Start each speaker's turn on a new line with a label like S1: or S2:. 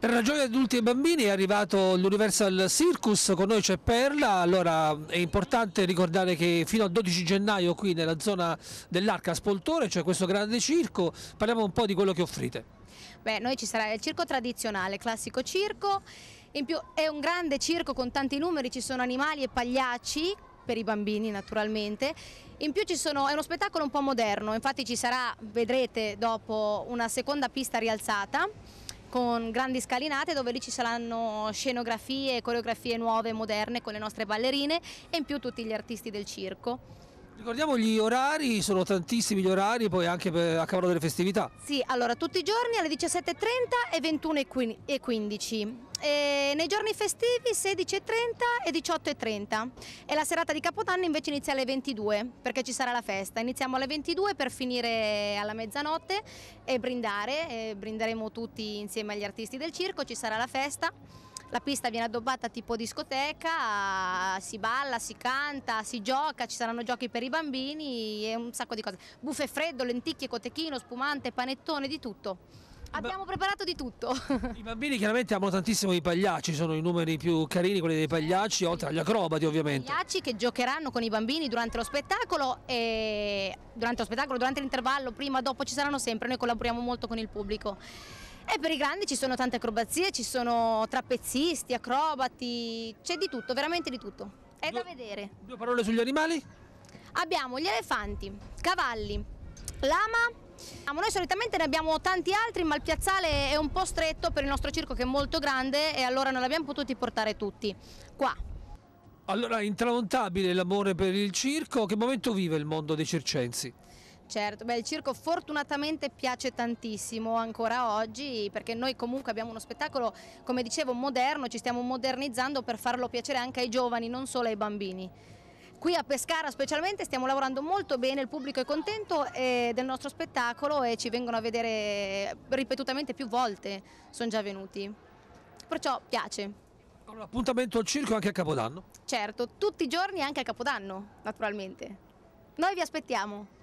S1: Per ragioni adulti e bambini è arrivato l'Universal Circus, con noi c'è Perla, allora è importante ricordare che fino al 12 gennaio qui nella zona dell'Arca Spoltore c'è questo grande circo, parliamo un po' di quello che offrite.
S2: Beh, noi ci sarà il circo tradizionale, classico circo, in più è un grande circo con tanti numeri, ci sono animali e pagliacci per i bambini naturalmente. In più sono, è uno spettacolo un po' moderno, infatti ci sarà, vedrete dopo, una seconda pista rialzata con grandi scalinate dove lì ci saranno scenografie e coreografie nuove, e moderne con le nostre ballerine e in più tutti gli artisti del circo.
S1: Ricordiamo gli orari, sono tantissimi gli orari, poi anche per, a cavallo delle festività.
S2: Sì, allora tutti i giorni alle 17.30 e 21.15. E eh, nei giorni festivi 16.30 e 18.30 e la serata di Capodanno invece inizia alle 22 perché ci sarà la festa. Iniziamo alle 22 per finire alla mezzanotte e brindare, e brinderemo tutti insieme agli artisti del circo, ci sarà la festa. La pista viene addobbata tipo discoteca, si balla, si canta, si gioca, ci saranno giochi per i bambini e un sacco di cose. Buffe freddo, lenticchie, cotechino, spumante, panettone, di tutto. Abbiamo preparato di tutto.
S1: I bambini chiaramente amano tantissimo i pagliacci, sono i numeri più carini, quelli dei pagliacci, oltre agli acrobati ovviamente.
S2: I pagliacci che giocheranno con i bambini durante lo spettacolo e durante lo spettacolo, durante l'intervallo, prima, dopo ci saranno sempre, noi collaboriamo molto con il pubblico. E per i grandi ci sono tante acrobazie, ci sono trapezzisti, acrobati, c'è di tutto, veramente di tutto. È due,
S1: da vedere. Due parole sugli animali?
S2: Abbiamo gli elefanti, cavalli, lama noi solitamente ne abbiamo tanti altri ma il piazzale è un po' stretto per il nostro circo che è molto grande e allora non l'abbiamo potuti portare tutti qua.
S1: Allora intramontabile l'amore per il circo, che momento vive il mondo dei circensi?
S2: Certo, beh, il circo fortunatamente piace tantissimo ancora oggi perché noi comunque abbiamo uno spettacolo, come dicevo, moderno, ci stiamo modernizzando per farlo piacere anche ai giovani, non solo ai bambini. Qui a Pescara specialmente stiamo lavorando molto bene, il pubblico è contento eh, del nostro spettacolo e ci vengono a vedere ripetutamente più volte, sono già venuti. Perciò piace.
S1: Con un appuntamento al circo anche a Capodanno?
S2: Certo, tutti i giorni anche a Capodanno, naturalmente. Noi vi aspettiamo.